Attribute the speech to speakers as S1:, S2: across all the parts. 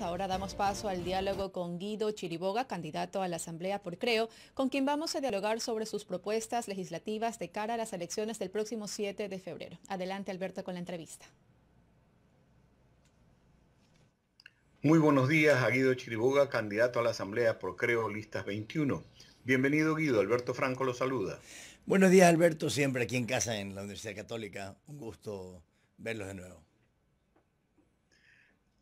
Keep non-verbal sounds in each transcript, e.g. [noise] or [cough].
S1: Ahora damos paso al diálogo con Guido Chiriboga, candidato a la Asamblea por Creo, con quien vamos a dialogar sobre sus propuestas legislativas de cara a las elecciones del próximo 7 de febrero. Adelante, Alberto, con la entrevista. Muy buenos días a Guido Chiriboga, candidato a la Asamblea por Creo, listas 21. Bienvenido,
S2: Guido. Alberto Franco lo saluda. Buenos días, Alberto. Siempre aquí en casa, en la Universidad Católica. Un gusto verlos de nuevo.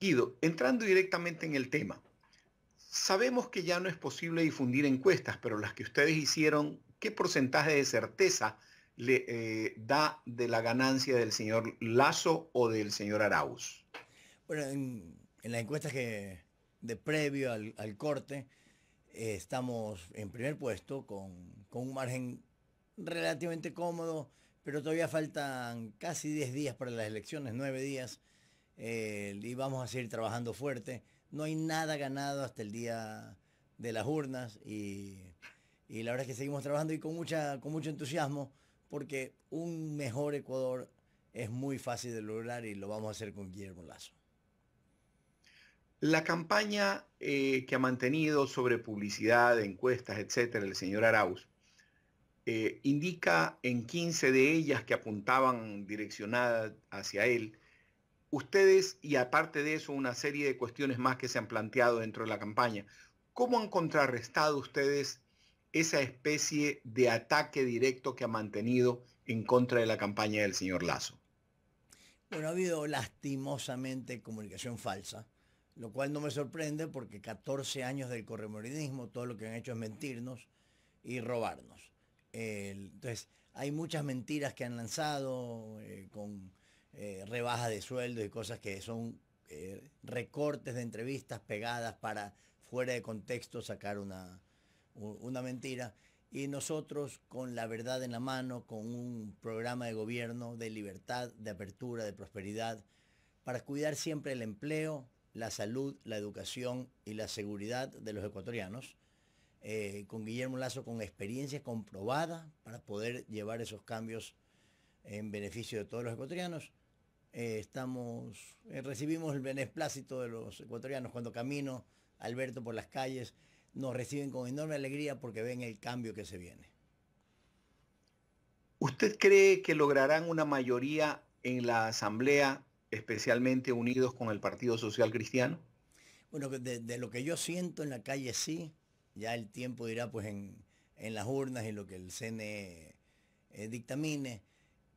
S2: Guido, entrando
S1: directamente en el tema, sabemos que ya no es posible difundir encuestas, pero las que ustedes hicieron, ¿qué porcentaje de certeza le eh, da de la ganancia del señor Lazo o del señor Arauz?
S2: Bueno, en, las encuestas que de previo al, corte, eh, estamos en primer puesto con, con, un margen relativamente cómodo, pero todavía faltan casi 10 días para las elecciones, 9 días. Eh, y vamos a seguir trabajando fuerte. No hay nada ganado hasta el día de las urnas y, la verdad es que seguimos trabajando y con, mucha, con mucho entusiasmo porque un mejor Ecuador es muy fácil de lograr y lo vamos a hacer con Guillermo Lazo.
S1: La campaña eh, que ha mantenido sobre publicidad, encuestas, etcétera, el señor Arauz, eh, indica en 15 de ellas que apuntaban direccionadas hacia él ustedes y aparte de eso una serie de cuestiones más que se han planteado dentro de la campaña. ¿Cómo han contrarrestado ustedes esa especie de ataque directo que ha mantenido en contra de la campaña del señor Lazo?
S2: Bueno, ha habido lastimosamente comunicación falsa, lo cual no me sorprende porque 14 años del corremoridismo, todo lo que han hecho es mentirnos y robarnos. entonces, hay muchas mentiras que han lanzado eh, con eh, rebajas de sueldos y cosas que son eh, recortes de entrevistas pegadas para fuera de contexto sacar una, una mentira. Y nosotros con la verdad en la mano, con un programa de gobierno de libertad, de apertura, de prosperidad, para cuidar siempre el empleo, la salud, la educación y la seguridad de los ecuatorianos. Eh, con Guillermo Lazo con experiencia comprobada para poder llevar esos cambios en beneficio de todos los ecuatorianos. Eh, estamos, eh, recibimos el beneplácito de los ecuatorianos. Cuando camino, Alberto, por las calles, nos reciben con enorme alegría porque ven el cambio que se viene.
S1: ¿Usted cree que lograrán una mayoría en la Asamblea, especialmente unidos con el Partido Social Cristiano?
S2: Bueno, de, lo que yo siento en la calle sí, ya el tiempo dirá pues en, las urnas y lo que el CNE eh, dictamine,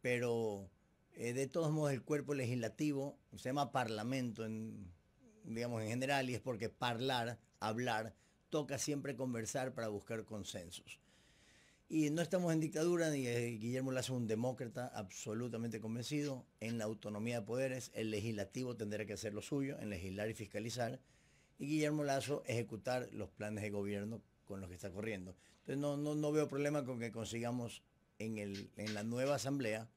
S2: pero eh, de todos modos, el cuerpo legislativo se llama parlamento, en, digamos en general, y es porque parlar, hablar, toca siempre conversar para buscar consensos. Y no estamos en dictadura, ni eh, Guillermo Lazo es un demócrata absolutamente convencido. En la autonomía de poderes, el legislativo tendrá que hacer lo suyo, en legislar y fiscalizar, y Guillermo Lazo ejecutar los planes de gobierno con los que está corriendo. Entonces no, no, veo problema con que consigamos en, en la nueva asamblea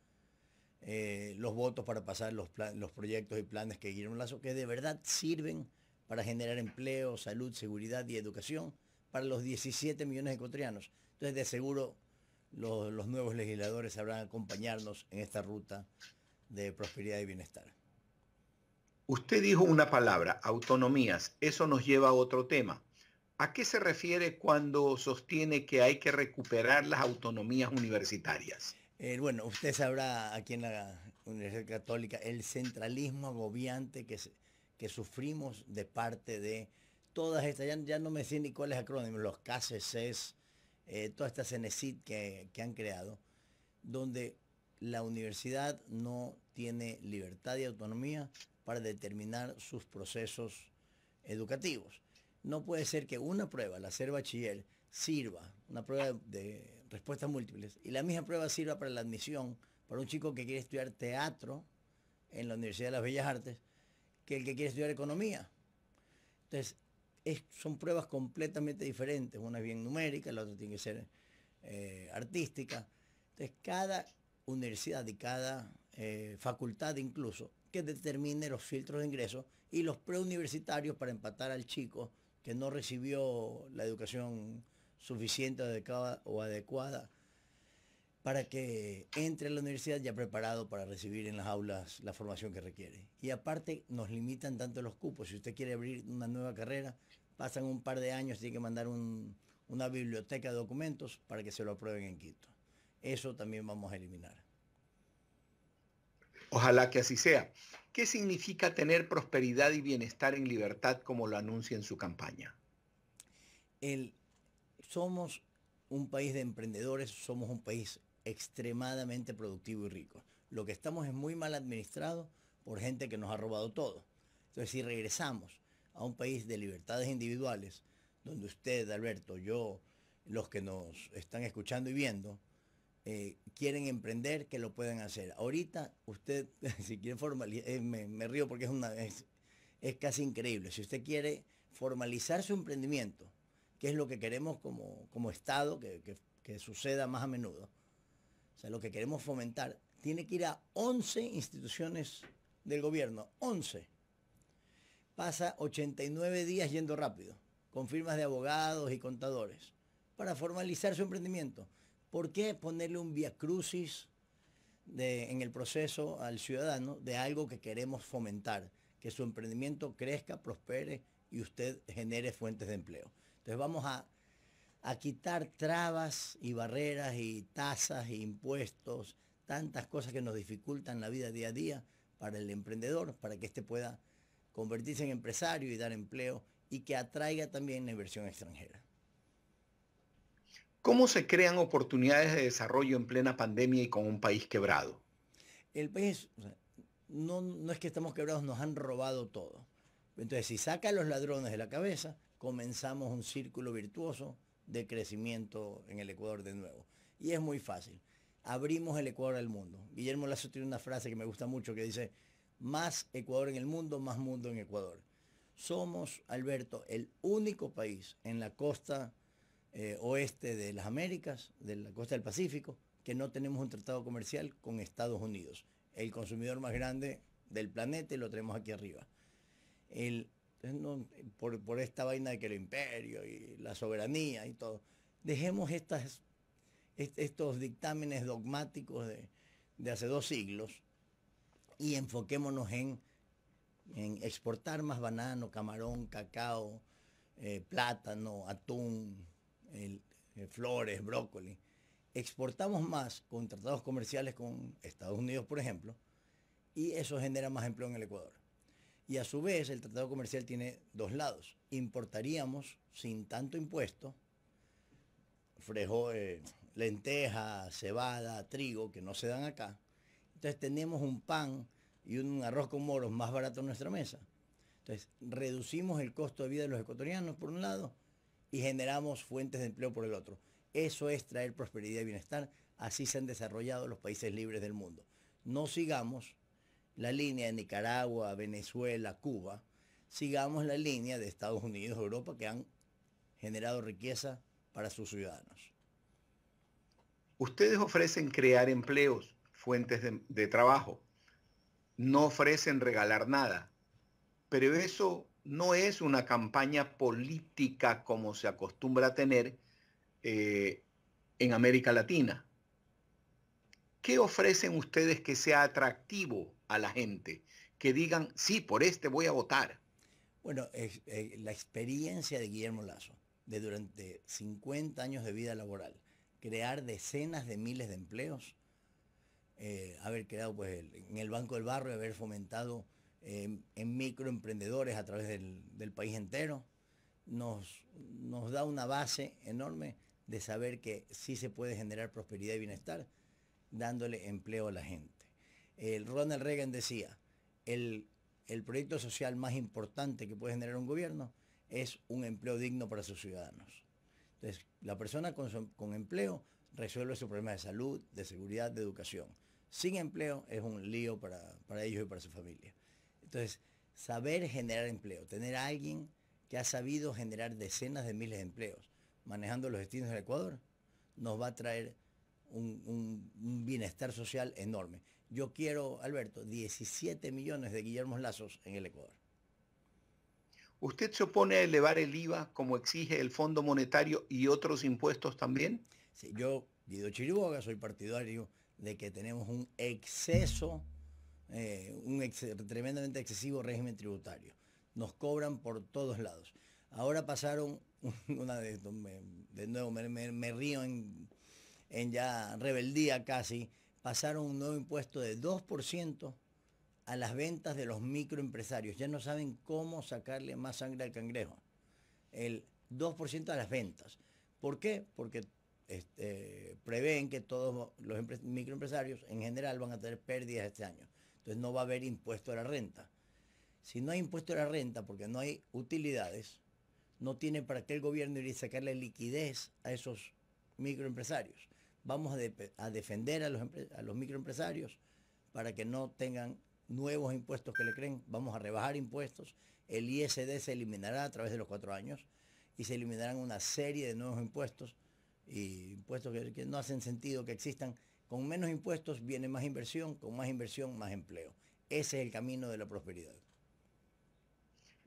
S2: eh, los votos para pasar los, proyectos y planes que Guillermo Lazo, que de verdad sirven para generar empleo, salud, seguridad y educación para los 17 millones de ecuatorianos. Entonces, de seguro, los, los nuevos legisladores sabrán acompañarnos en esta ruta de prosperidad y bienestar.
S1: Usted dijo una palabra, autonomías. Eso nos lleva a otro tema. ¿A qué se refiere cuando sostiene que hay que recuperar las autonomías universitarias?
S2: Eh, bueno, usted sabrá aquí en la Universidad Católica el centralismo agobiante que, sufrimos de parte de todas estas, ya, no me sé ni cuáles acrónimos, los KCCs, eh, toda esta que, han creado, donde la universidad no tiene libertad y autonomía para determinar sus procesos educativos no puede ser que una prueba, la ser bachiller, sirva, una prueba de respuestas múltiples, y la misma prueba sirva para la admisión, para un chico que quiere estudiar teatro en la Universidad de las Bellas Artes, que el que quiere estudiar economía. Entonces, son pruebas completamente diferentes, una es bien numérica, la otra tiene que ser eh, artística. Entonces, cada universidad y cada eh, facultad incluso que determine los filtros de ingreso y los preuniversitarios para empatar al chico que no recibió la educación suficiente adecuada, o adecuada para que entre a la universidad ya preparado para recibir en las aulas la formación que requiere. Y aparte nos limitan tanto los cupos. Si usted quiere abrir una nueva carrera, pasan un par de años, tiene que mandar una biblioteca de documentos para que se lo aprueben en Quito. Eso también vamos a eliminar.
S1: Ojalá que así sea. ¿Qué significa tener prosperidad y bienestar en libertad como
S2: lo anuncia en su campaña? somos un país de emprendedores, somos un país extremadamente productivo y rico. Lo que estamos es muy mal administrado por gente que nos ha robado todo. Entonces, si regresamos a un país de libertades individuales, donde usted, Alberto, yo, los que nos están escuchando y viendo, eh, quieren emprender, que lo pueden hacer. Ahorita usted, [laughs] si quiere formalizar, eh, me, río porque es, una, es, es casi increíble, si usted quiere formalizar su emprendimiento, que es lo que queremos como, como Estado, que suceda más a menudo, o sea, lo que queremos fomentar, tiene que ir a 11 instituciones del gobierno, 11. Pasa 89 días yendo rápido, con firmas de abogados y contadores, para formalizar su emprendimiento. ¿Por qué ponerle un viacrucis en el proceso al ciudadano de algo que queremos fomentar? Que su emprendimiento crezca, prospere y usted genere fuentes de empleo. Entonces vamos a, a quitar trabas y barreras y tasas e impuestos, tantas cosas que nos dificultan la vida día a día para el emprendedor, para que éste pueda convertirse en empresario y dar empleo y que atraiga también la inversión extranjera.
S1: ¿Cómo se crean oportunidades de desarrollo en plena pandemia y con un país quebrado?
S2: El país, no, no es que estamos quebrados, nos han robado todo. Entonces, si saca a los ladrones de la cabeza, comenzamos un círculo virtuoso de crecimiento en el Ecuador de nuevo. Y es muy fácil. Abrimos el Ecuador al mundo. Guillermo Lazo tiene una frase que me gusta mucho que dice, más Ecuador en el mundo, más mundo en Ecuador. Somos, Alberto, el único país en la costa eh, oeste de las Américas, de la costa del Pacífico, que no tenemos un tratado comercial con Estados Unidos. El consumidor más grande del planeta y lo tenemos aquí arriba. El, por, esta vaina de que el imperio y la soberanía y todo. Dejemos estas, estos dictámenes dogmáticos de, hace dos siglos y enfoquémonos en, en exportar más banano, camarón, cacao, eh, plátano, atún, eh, flores, brócoli. Exportamos más con tratados comerciales con Estados Unidos, por ejemplo, y eso genera más empleo en el Ecuador. Y a su vez, el tratado comercial tiene dos lados. Importaríamos sin tanto impuesto frejo, eh, lenteja, cebada, trigo, que no se dan acá. Entonces tenemos un pan y un arroz con moros más barato en nuestra mesa. Entonces reducimos el costo de vida de los ecuatorianos, por un lado, y generamos fuentes de empleo por el otro. Eso es traer prosperidad y bienestar. Así se han desarrollado los países libres del mundo. No sigamos la línea de Nicaragua, Venezuela, Cuba. Sigamos la línea de Estados Unidos, Europa, que han generado riqueza para sus ciudadanos.
S1: Ustedes ofrecen crear empleos, fuentes de, trabajo. No ofrecen regalar nada. Pero eso no es una campaña política como se acostumbra a tener eh, en América Latina. ¿Qué ofrecen ustedes que sea atractivo a la gente? Que digan, sí, por este voy a votar.
S2: Bueno, eh, la experiencia de Guillermo Lazo, de durante 50 años de vida laboral, crear decenas de miles de empleos, eh, haber creado pues, en el Banco del Barrio, haber fomentado Em, en, microemprendedores a través del, país entero. Nos, da una base enorme de saber que sí se puede generar prosperidad y bienestar dándole empleo a la gente. El Ronald Reagan decía, el, proyecto social más importante que puede generar un gobierno es un empleo digno para sus ciudadanos. Entonces, la persona con, empleo resuelve su problema de salud, de seguridad, de educación. Sin empleo es un lío para ellos y para su familia. Entonces, saber generar empleo, tener a alguien que ha sabido generar decenas de miles de empleos manejando los destinos del Ecuador, nos va a traer un, bienestar social enorme. Yo quiero, Alberto, 17 millones de Guillermo Lazos en el Ecuador.
S1: ¿Usted se opone a elevar el IVA como exige el Fondo Monetario y otros impuestos también?
S2: Sí, yo, Guido Chiriboga, soy partidario de que tenemos un exceso eh, un tremendamente excesivo régimen tributario. Nos cobran por todos lados. Ahora pasaron, [laughs] una de, nuevo me, río en, en, ya rebeldía casi, pasaron un nuevo impuesto de 2% a las ventas de los microempresarios. Ya no saben cómo sacarle más sangre al cangrejo. El 2% a las ventas. ¿Por qué? Porque este, prevén que todos los microempresarios en general van a tener pérdidas este año. Entonces no va a haber impuesto a la renta. Si no hay impuesto a la renta porque no hay utilidades, no tiene para qué el gobierno ir y sacarle liquidez a esos microempresarios. Vamos a, defender a los, microempresarios para que no tengan nuevos impuestos que le creen. Vamos a rebajar impuestos. El ISD se eliminará a través de los cuatro años y se eliminarán una serie de nuevos impuestos y impuestos que no hacen sentido que existan con menos impuestos viene más inversión, con más inversión, más empleo. Ese es el camino de la prosperidad.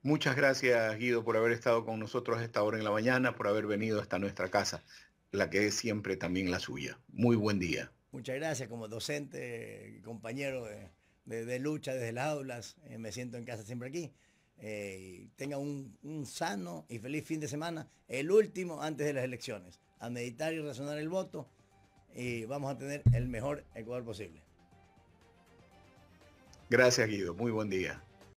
S1: Muchas gracias, Guido, por haber estado con nosotros a esta hora en la mañana, por haber venido hasta nuestra casa, la que es siempre también la suya. Muy buen día.
S2: Muchas gracias como docente, compañero de, lucha desde las aulas. Eh, me siento en casa siempre aquí. Eh, tenga un, sano y feliz fin de semana, el último antes de las elecciones, a meditar y razonar el voto y vamos a tener el mejor Ecuador posible.
S1: Gracias, Guido. Muy buen día.